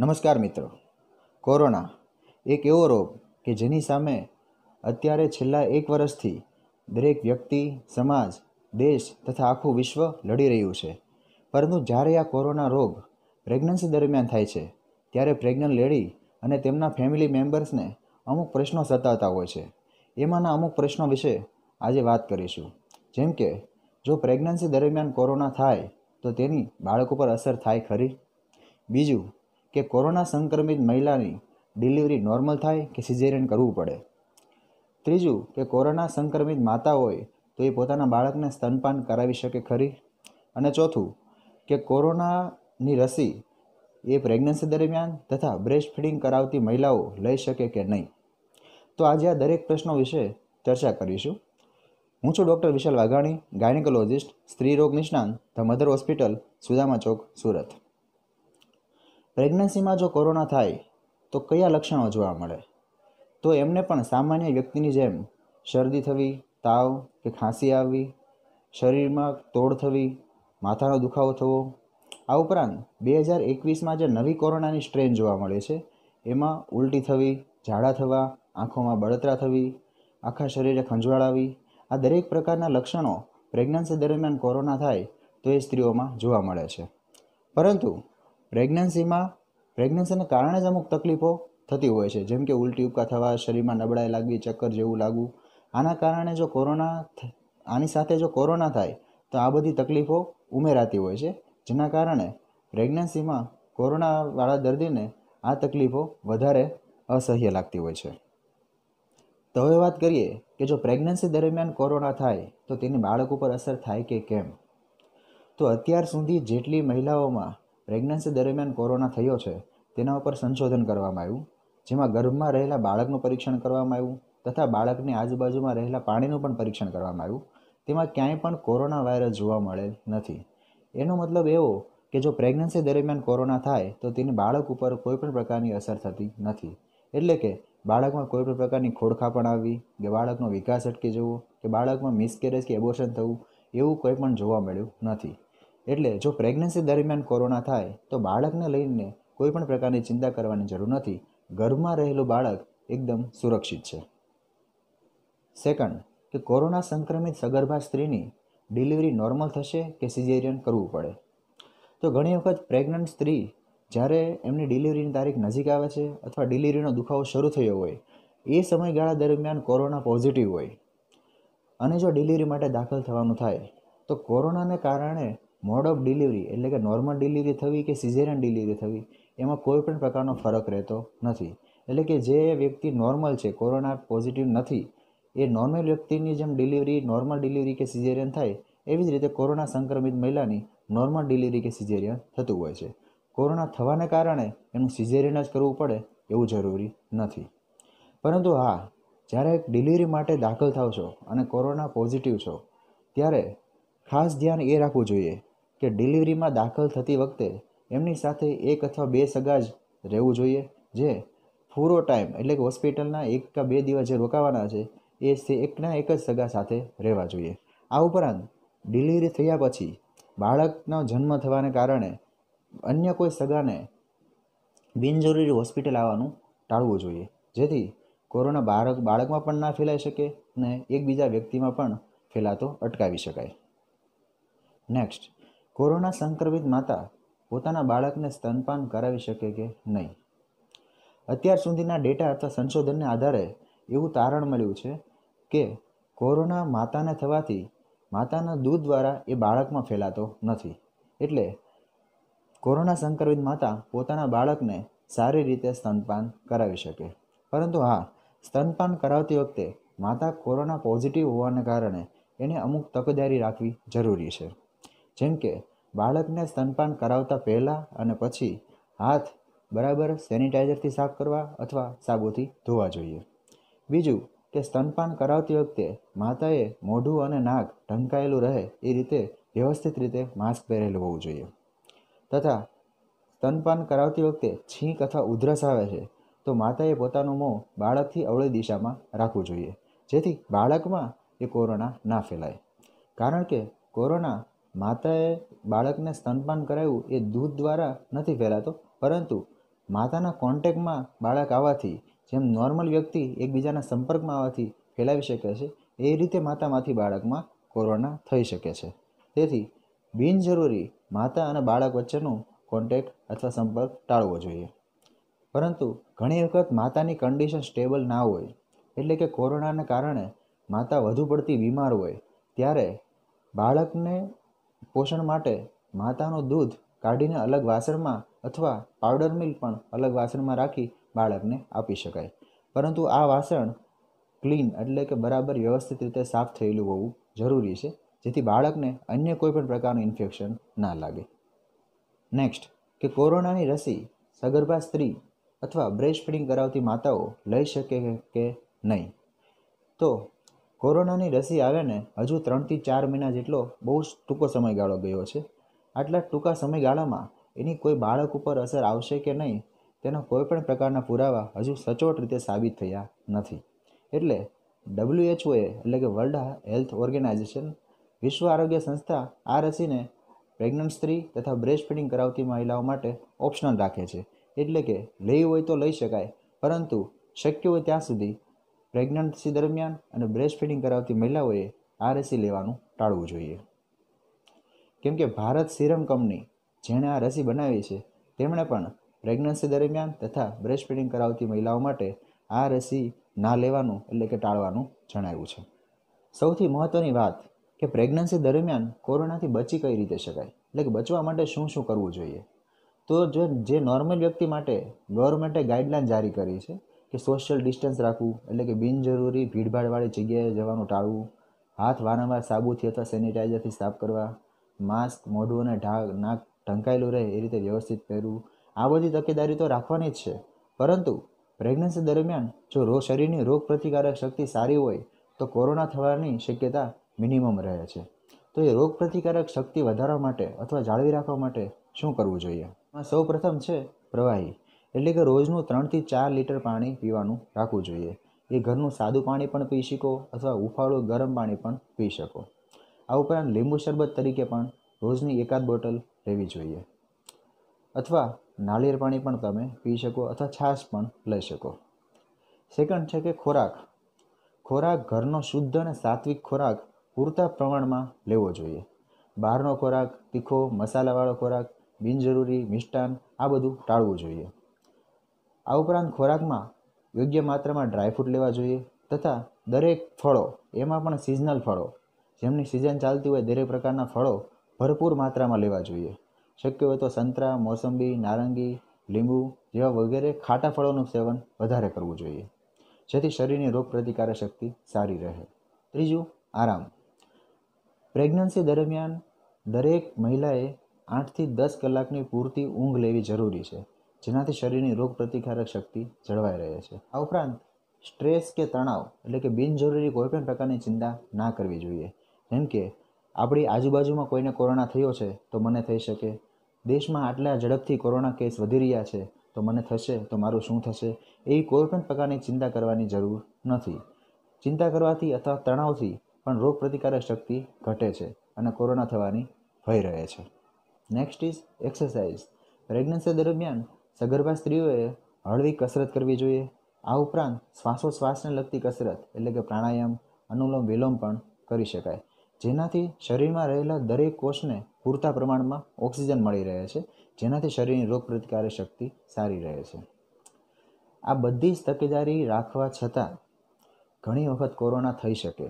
નમસ્કાર મિત્રો કોરોના એક એવો રોગ કે જેની સામે અત્યારે છેલ્લા એક વર્ષથી દરેક વ્યક્તિ સમાજ દેશ તથા આખું વિશ્વ લડી રહ્યું છે પરંતુ જ્યારે આ કોરોના રોગ પ્રેગ્નન્સી દરમિયાન થાય છે ત્યારે પ્રેગ્નન્ટ લેડી અને તેમના ફેમિલી મેમ્બર્સને અમુક પ્રશ્નો સતાવતા હોય છે એમાંના અમુક પ્રશ્નો વિશે આજે વાત કરીશું જેમ કે જો પ્રેગ્નન્સી દરમિયાન કોરોના થાય તો તેની બાળકો પર અસર થાય ખરી બીજું કે કોરોના સંક્રમિત મહિલાની ડિલિવરી નોર્મલ થાય કે સિઝેરિયન કરવું પડે ત્રીજું કે કોરોના સંક્રમિત માતા હોય તો એ પોતાના બાળકને સ્તનપાન કરાવી શકે ખરી અને ચોથું કે કોરોનાની રસી એ પ્રેગ્નન્સી દરમિયાન તથા બ્રેસ્ટ ફીડિંગ કરાવતી મહિલાઓ લઈ શકે કે નહીં તો આજે આ દરેક પ્રશ્નો વિશે ચર્ચા કરીશું હું છું ડૉક્ટર વિશાલ વાઘાણી ગાયનેકોલોજિસ્ટ સ્ત્રી રોગ નિષ્ણાંત the mother hospital Sudama Chowk Surat પ્રેગ્નન્સીમાં જો કોરોના થાય તો કયા લક્ષણો જોવા મળે તો એમને પણ સામાન્ય વ્યક્તિની જેમ શરદી થવી તાવ કે ખાંસી આવવી શરીરમાં તોડ થવી માથાનો દુખાવો થવો આ ઉપરાંત બે હજાર એકવીસમાં જે નવી કોરોનાની સ્ટ્રેન જોવા મળે છે એમાં ઉલટી થવી ઝાડા થવા આંખોમાં બળતરા થવી આખા શરીરે ખંજવાળ આવી આ દરેક પ્રકારના લક્ષણો પ્રેગ્નન્સી દરમિયાન કોરોના થાય તો એ સ્ત્રીઓમાં જોવા મળે છે પરંતુ પ્રેગ્નન્સીમાં પ્રેગ્નન્સીને કારણે જ અમુક તકલીફો થતી હોય છે જેમ કે ઉલટી ઉબકા થવા શરીરમાં નબળાઈ લાગવી ચક્કર જેવું લાગવું આના કારણે જો કોરોના આની સાથે જો કોરોના થાય તો આ બધી તકલીફો ઉમેરાતી હોય છે જેના કારણે પ્રેગ્નન્સીમાં કોરોનાવાળા દર્દીને આ તકલીફો વધારે અસહ્ય લાગતી હોય છે તો હવે વાત કરીએ કે જો પ્રેગ્નન્સી દરમિયાન કોરોના થાય તો તેની બાળક ઉપર અસર થાય કે કેમ તો અત્યાર સુધી જેટલી મહિલાઓમાં પ્રેગ્નન્સી દરમિયાન કોરોના થયો છે તેના ઉપર સંશોધન કરવામાં આવ્યું જેમાં ગર્ભમાં રહેલા બાળકનું પરીક્ષણ કરવામાં આવ્યું તથા બાળકની આજુબાજુમાં રહેલા પાણીનું પણ પરીક્ષણ કરવામાં આવ્યું તેમાં ક્યાંય પણ કોરોના વાયરસ જોવા મળેલ નથી એનો મતલબ એવો કે જો પ્રેગ્નન્સી દરમિયાન કોરોના થાય તો તેની બાળક ઉપર કોઈપણ પ્રકારની અસર થતી નથી એટલે કે બાળકમાં કોઈ પણ પ્રકારની પણ આવી કે બાળકનો વિકાસ અટકી જવો કે બાળકમાં મિસકેરેજ કે એબોર્શન થવું એવું કંઈ પણ જોવા મળ્યું નથી એટલે જો પ્રેગ્નન્સી દરમિયાન કોરોના થાય તો બાળકને લઈને કોઈ પણ પ્રકારની ચિંતા કરવાની જરૂર નથી ગર્ભમાં રહેલું બાળક એકદમ સુરક્ષિત છે સેકન્ડ કે કોરોના સંક્રમિત સગર્ભા સ્ત્રીની ડિલિવરી નોર્મલ થશે કે સિઝેરિયન કરવું પડે તો ઘણી વખત પ્રેગ્નન્ટ સ્ત્રી જ્યારે એમની ડિલિવરીની તારીખ નજીક આવે છે અથવા ડિલિવરીનો દુખાવો શરૂ થયો હોય એ સમયગાળા દરમિયાન કોરોના પોઝિટિવ હોય અને જો ડિલિવરી માટે દાખલ થવાનું થાય તો કોરોનાને કારણે મોડ ઓફ ડિલિવરી એટલે કે નોર્મલ ડિલિવરી થવી કે સિઝેરિયન ડિલિવરી થવી એમાં કોઈ પણ પ્રકારનો ફરક રહેતો નથી એટલે કે જે વ્યક્તિ નોર્મલ છે કોરોના પોઝિટિવ નથી એ નોર્મલ વ્યક્તિની જેમ ડિલિવરી નોર્મલ ડિલિવરી કે સિઝેરિયન થાય એવી જ રીતે કોરોના સંક્રમિત મહિલાની નોર્મલ ડિલિવરી કે સિઝેરિયન થતું હોય છે કોરોના થવાને કારણે એનું સિઝેરિયન જ કરવું પડે એવું જરૂરી નથી પરંતુ હા જ્યારે ડિલિવરી માટે દાખલ થાવ છો અને કોરોના પોઝિટિવ છો ત્યારે ખાસ ધ્યાન એ રાખવું જોઈએ કે ડિલિવરીમાં દાખલ થતી વખતે એમની સાથે એક અથવા બે સગા જ રહેવું જોઈએ જે પૂરો ટાઈમ એટલે કે હોસ્પિટલના એક કે બે દિવસ જે રોકાવાના છે એ એકના એક જ સગા સાથે રહેવા જોઈએ આ ઉપરાંત ડિલિવરી થયા પછી બાળકનો જન્મ થવાને કારણે અન્ય કોઈ સગાને બિનજરૂરી હોસ્પિટલ આવવાનું ટાળવું જોઈએ જેથી કોરોના બાળક બાળકમાં પણ ના ફેલાઈ શકે અને એકબીજા વ્યક્તિમાં પણ ફેલાતો અટકાવી શકાય નેક્સ્ટ કોરોના સંક્રમિત માતા પોતાના બાળકને સ્તનપાન કરાવી શકે કે નહીં અત્યાર સુધીના ડેટા અથવા સંશોધનને આધારે એવું તારણ મળ્યું છે કે કોરોના માતાને થવાથી માતાના દૂધ દ્વારા એ બાળકમાં ફેલાતો નથી એટલે કોરોના સંક્રમિત માતા પોતાના બાળકને સારી રીતે સ્તનપાન કરાવી શકે પરંતુ હા સ્તનપાન કરાવતી વખતે માતા કોરોના પોઝિટિવ હોવાને કારણે એને અમુક તકેદારી રાખવી જરૂરી છે જેમ કે બાળકને સ્તનપાન કરાવતા પહેલાં અને પછી હાથ બરાબર સેનિટાઈઝરથી સાફ કરવા અથવા સાબુથી ધોવા જોઈએ બીજું કે સ્તનપાન કરાવતી વખતે માતાએ મોઢું અને નાક ઢંકાયેલું રહે એ રીતે વ્યવસ્થિત રીતે માસ્ક પહેરેલું હોવું જોઈએ તથા સ્તનપાન કરાવતી વખતે છીંક અથવા ઉધરસ આવે છે તો માતાએ પોતાનું મોં બાળકથી અવળી દિશામાં રાખવું જોઈએ જેથી બાળકમાં એ કોરોના ના ફેલાય કારણ કે કોરોના માતાએ બાળકને સ્તનપાન કરાવ્યું એ દૂધ દ્વારા નથી ફેલાતો પરંતુ માતાના કોન્ટેકમાં બાળક આવવાથી જેમ નોર્મલ વ્યક્તિ એકબીજાના સંપર્કમાં આવવાથી ફેલાવી શકે છે એ રીતે માતામાંથી બાળકમાં કોરોના થઈ શકે છે તેથી બિનજરૂરી માતા અને બાળક વચ્ચેનો કોન્ટેક અથવા સંપર્ક ટાળવો જોઈએ પરંતુ ઘણી વખત માતાની કન્ડિશન સ્ટેબલ ના હોય એટલે કે કોરોનાને કારણે માતા વધુ પડતી બીમાર હોય ત્યારે બાળકને પોષણ માટે માતાનું દૂધ કાઢીને અલગ વાસણમાં અથવા પાવડર મિલ પણ અલગ વાસણમાં રાખી બાળકને આપી શકાય પરંતુ આ વાસણ ક્લીન એટલે કે બરાબર વ્યવસ્થિત રીતે સાફ થયેલું હોવું જરૂરી છે જેથી બાળકને અન્ય કોઈપણ પ્રકારનું ઇન્ફેક્શન ના લાગે નેક્સ્ટ કે કોરોનાની રસી સગર્ભા સ્ત્રી અથવા બ્રેસ્ટ કરાવતી માતાઓ લઈ શકે કે નહીં તો કોરોનાની રસી આવે ને હજુ ત્રણથી ચાર મહિના જેટલો બહુ જ ટૂંકો સમયગાળો ગયો છે આટલા ટૂંકા સમયગાળામાં એની કોઈ બાળક ઉપર અસર આવશે કે નહીં તેના કોઈપણ પ્રકારના પુરાવા હજુ સચોટ રીતે સાબિત થયા નથી એટલે ડબલ્યુએચઓએ એટલે કે વર્લ્ડ હેલ્થ ઓર્ગેનાઇઝેશન વિશ્વ આરોગ્ય સંસ્થા આ રસીને પ્રેગ્નન્ટ સ્ત્રી તથા બ્રેસ્ટ ફીડિંગ કરાવતી મહિલાઓ માટે ઓપ્શનલ રાખે છે એટલે કે લઈ હોય તો લઈ શકાય પરંતુ શક્ય હોય ત્યાં સુધી પ્રેગ્નન્સી દરમિયાન અને બ્રેસ્ટ ફીડિંગ કરાવતી મહિલાઓએ આ રસી લેવાનું ટાળવું જોઈએ કેમ કે ભારત સિરમ કંપની જેણે આ રસી બનાવી છે તેમણે પણ પ્રેગ્નન્સી દરમિયાન તથા બ્રેસ્ટ ફીડિંગ કરાવતી મહિલાઓ માટે આ રસી ના લેવાનું એટલે કે ટાળવાનું જણાવ્યું છે સૌથી મહત્ત્વની વાત કે પ્રેગ્નન્સી દરમિયાન કોરોનાથી બચી કઈ રીતે શકાય એટલે કે બચવા માટે શું શું કરવું જોઈએ તો જે જે નોર્મલ વ્યક્તિ માટે ગવર્મેન્ટે ગાઈડલાઇન જારી કરી છે કે સોશિયલ ડિસ્ટન્સ રાખવું એટલે કે બિનજરૂરી ભીડભાડવાળી જગ્યાએ જવાનું ટાળવું હાથ વારંવાર સાબુથી અથવા સેનિટાઈઝરથી સાફ કરવા માસ્ક મોઢું અને ઢાક નાક ઢંકાયેલું રહે એ રીતે વ્યવસ્થિત પહેરવું આ બધી તકેદારી તો રાખવાની જ છે પરંતુ પ્રેગ્નન્સી દરમિયાન જો રો શરીરની રોગ પ્રતિકારક શક્તિ સારી હોય તો કોરોના થવાની શક્યતા મિનિમમ રહે છે તો એ રોગ પ્રતિકારક શક્તિ વધારવા માટે અથવા જાળવી રાખવા માટે શું કરવું જોઈએ સૌ પ્રથમ છે પ્રવાહી એટલે કે રોજનું ત્રણથી ચાર લીટર પાણી પીવાનું રાખવું જોઈએ એ ઘરનું સાદું પાણી પણ પી શકો અથવા ઉફાળું ગરમ પાણી પણ પી શકો આ ઉપરાંત લીંબુ શરબત તરીકે પણ રોજની એકાદ બોટલ લેવી જોઈએ અથવા નાળિયેર પાણી પણ તમે પી શકો અથવા છાશ પણ લઈ શકો સેકન્ડ છે કે ખોરાક ખોરાક ઘરનો શુદ્ધ અને સાત્વિક ખોરાક પૂરતા પ્રમાણમાં લેવો જોઈએ બહારનો ખોરાક તીખો મસાલાવાળો ખોરાક બિનજરૂરી મિષ્ટાન આ બધું ટાળવું જોઈએ આ ઉપરાંત ખોરાકમાં યોગ્ય માત્રામાં ડ્રાયફ્રૂટ લેવા જોઈએ તથા દરેક ફળો એમાં પણ સિઝનલ ફળો જેમની સિઝન ચાલતી હોય દરેક પ્રકારના ફળો ભરપૂર માત્રામાં લેવા જોઈએ શક્ય હોય તો સંતરા મોસંબી નારંગી લીંબુ જેવા વગેરે ખાટા ફળોનું સેવન વધારે કરવું જોઈએ જેથી શરીરની રોગપ્રતિકારક શક્તિ સારી રહે ત્રીજું આરામ પ્રેગ્નન્સી દરમિયાન દરેક મહિલાએ આઠથી દસ કલાકની પૂરતી ઊંઘ લેવી જરૂરી છે જેનાથી શરીરની રોગ પ્રતિકારક શક્તિ જળવાઈ રહે છે આ ઉપરાંત સ્ટ્રેસ કે તણાવ એટલે કે બિનજરૂરી કોઈપણ પ્રકારની ચિંતા ના કરવી જોઈએ જેમ કે આપણી આજુબાજુમાં કોઈને કોરોના થયો છે તો મને થઈ શકે દેશમાં આટલા ઝડપથી કોરોના કેસ વધી રહ્યા છે તો મને થશે તો મારું શું થશે એવી કોઈપણ પ્રકારની ચિંતા કરવાની જરૂર નથી ચિંતા કરવાથી અથવા તણાવથી પણ રોગ પ્રતિકારક શક્તિ ઘટે છે અને કોરોના થવાની ભય રહે છે નેક્સ્ટ ઇઝ એક્સરસાઇઝ પ્રેગ્નન્સી દરમિયાન સગર્ભા સ્ત્રીઓએ હળવી કસરત કરવી જોઈએ આ ઉપરાંત શ્વાસોશ્વાસને લગતી કસરત એટલે કે પ્રાણાયામ અનુલોમ વિલોમ પણ કરી શકાય જેનાથી શરીરમાં રહેલા દરેક કોષને પૂરતા પ્રમાણમાં ઓક્સિજન મળી રહે છે જેનાથી શરીરની રોગ પ્રતિકારક શક્તિ સારી રહે છે આ બધી જ તકેદારી રાખવા છતાં ઘણી વખત કોરોના થઈ શકે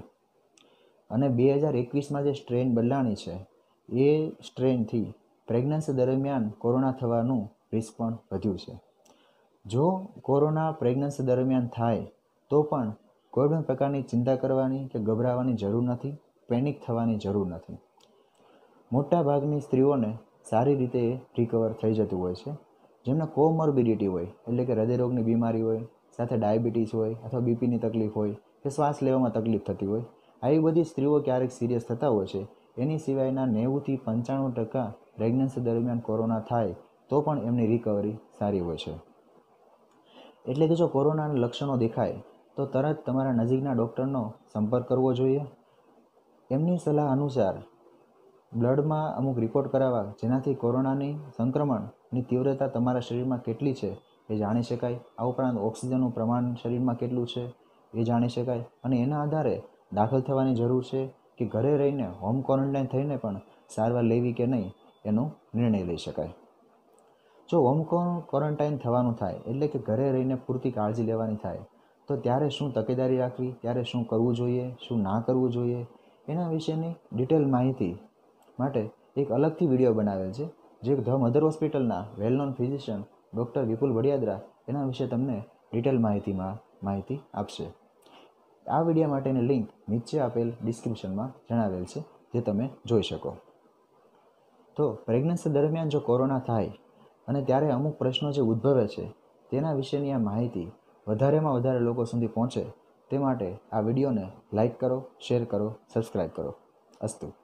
અને બે હજાર એકવીસમાં જે સ્ટ્રેન બદલાણી છે એ સ્ટ્રેનથી પ્રેગ્નન્સી દરમિયાન કોરોના થવાનું રિસ્ક પણ વધ્યું છે જો કોરોના પ્રેગ્નન્સી દરમિયાન થાય તો પણ કોઈ પણ પ્રકારની ચિંતા કરવાની કે ગભરાવાની જરૂર નથી પેનિક થવાની જરૂર નથી મોટાભાગની સ્ત્રીઓને સારી રીતે રિકવર થઈ જતું હોય છે જેમને કોમોર્બિડિટી હોય એટલે કે હૃદયરોગની બીમારી હોય સાથે ડાયાબિટીસ હોય અથવા બીપીની તકલીફ હોય કે શ્વાસ લેવામાં તકલીફ થતી હોય આવી બધી સ્ત્રીઓ ક્યારેક સિરિયસ થતા હોય છે એની સિવાયના નેવુંથી પંચાણું ટકા પ્રેગ્નન્સી દરમિયાન કોરોના થાય તો પણ એમની રિકવરી સારી હોય છે એટલે કે જો કોરોનાના લક્ષણો દેખાય તો તરત તમારા નજીકના ડૉક્ટરનો સંપર્ક કરવો જોઈએ એમની સલાહ અનુસાર બ્લડમાં અમુક રિપોર્ટ કરાવવા જેનાથી કોરોનાની સંક્રમણની તીવ્રતા તમારા શરીરમાં કેટલી છે એ જાણી શકાય આ ઉપરાંત ઓક્સિજનનું પ્રમાણ શરીરમાં કેટલું છે એ જાણી શકાય અને એના આધારે દાખલ થવાની જરૂર છે કે ઘરે રહીને હોમ ક્વોરન્ટાઇન થઈને પણ સારવાર લેવી કે નહીં એનો નિર્ણય લઈ શકાય જો હોમકોન ક્વોરન્ટાઇન થવાનું થાય એટલે કે ઘરે રહીને પૂરતી કાળજી લેવાની થાય તો ત્યારે શું તકેદારી રાખવી ત્યારે શું કરવું જોઈએ શું ના કરવું જોઈએ એના વિશેની ડિટેલ માહિતી માટે એક અલગથી વિડીયો બનાવેલ છે જે ધ મધર હોસ્પિટલના well known physician doctor Vipul Vadiyadara એના વિશે તમને ડિટેલ માહિતીમાં માહિતી આપશે આ વિડીયો માટેની લિંક નીચે આપેલ ડિસ્ક્રિપ્શનમાં જણાવેલ છે જે તમે જોઈ શકો તો પ્રેગ્નન્સી દરમિયાન જો કોરોના થાય અને ત્યારે અમુક પ્રશ્નો જે ઉદ્ભવે છે તેના વિશેની આ માહિતી વધારેમાં વધારે લોકો સુધી પહોંચે તે માટે આ વિડીયોને લાઇક કરો શેર કરો સબસ્ક્રાઈબ કરો અસ્તુ